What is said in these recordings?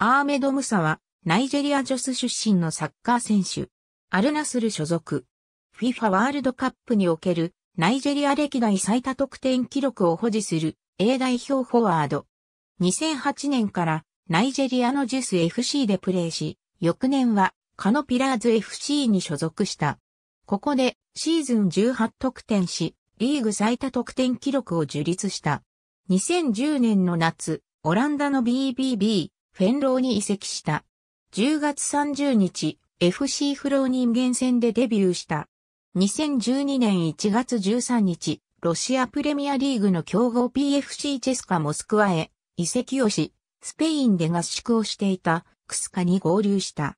アーメド・ムサは、ナイジェリア女子出身のサッカー選手。アルナスル所属。FIFA ワールドカップにおける、ナイジェリア歴代最多得点記録を保持する、A 代表フォワード。2008年から、ナイジェリアのジュス FC でプレーし、翌年は、カノピラーズ FC に所属した。ここで、シーズン18得点し、リーグ最多得点記録を樹立した。2010年の夏、オランダの BBB、フェンローに移籍した。10月30日、FC フロー人間戦でデビューした。2012年1月13日、ロシアプレミアリーグの強豪 PFC チェスカモスクワへ移籍をし、スペインで合宿をしていたクスカに合流した。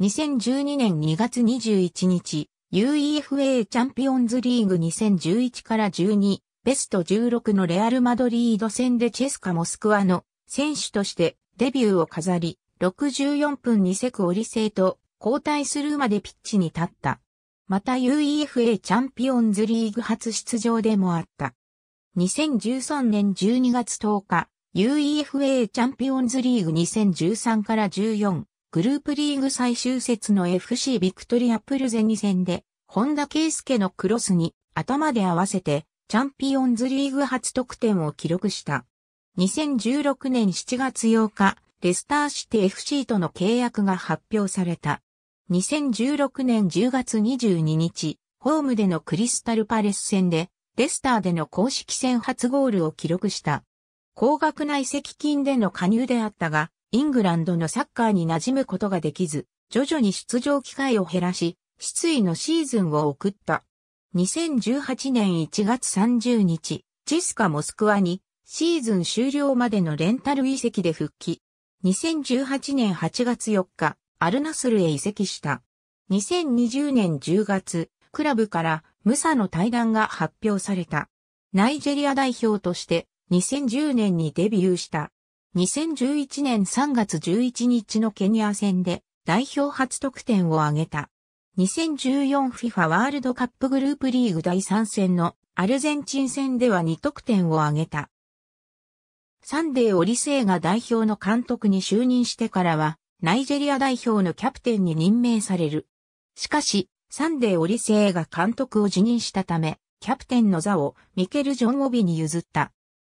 2012年2月21日、UEFA チャンピオンズリーグ2011から12、ベスト16のレアル・マドリード戦でチェスカ・モスクワの選手としてデビューを飾り、64分にセクオリ制と交代するまでピッチに立った。また UEFA チャンピオンズリーグ初出場でもあった。2013年12月10日、UEFA チャンピオンズリーグ2013から14、グループリーグ最終節の FC ビクトリアプルゼニ戦で、本田圭介のクロスに頭で合わせて、チャンピオンズリーグ初得点を記録した。2016年7月8日、レスターシティ FC との契約が発表された。2016年10月22日、ホームでのクリスタルパレス戦で、レスターでの公式戦初ゴールを記録した。高額な移籍金での加入であったが、イングランドのサッカーに馴染むことができず、徐々に出場機会を減らし、失意のシーズンを送った。2018年1月30日、チスカモスクワにシーズン終了までのレンタル移籍で復帰。2018年8月4日、アルナスルへ移籍した。2020年10月、クラブからムサの対談が発表された。ナイジェリア代表として2010年にデビューした。2011年3月11日のケニア戦で代表初得点を挙げた。2014FIFA ワールドカップグループリーグ第3戦のアルゼンチン戦では2得点を挙げた。サンデー・オリセイが代表の監督に就任してからは、ナイジェリア代表のキャプテンに任命される。しかし、サンデー・オリセイが監督を辞任したため、キャプテンの座をミケル・ジョン・オビに譲った。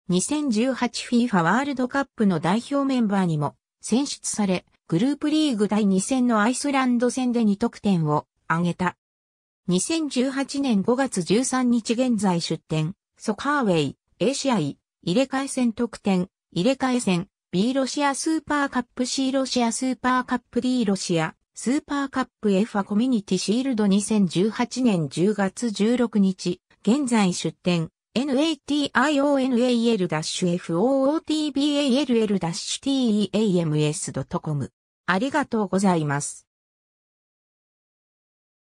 2018FIFA ワールドカップの代表メンバーにも選出され、グループリーグ第2戦のアイスランド戦で2得点を挙げた。2018年5月13日現在出展、ソカーウェイ、A 試合、入れ替え戦特典、入れ替え戦、B ロシアスーパーカップ C ロシアスーパーカップ D ロシア、スーパーカップ F はコミュニティシールド2018年10月16日、現在出展、n a t i o n a l f o o t b a l l t l t e a m s c o m ありがとうございます。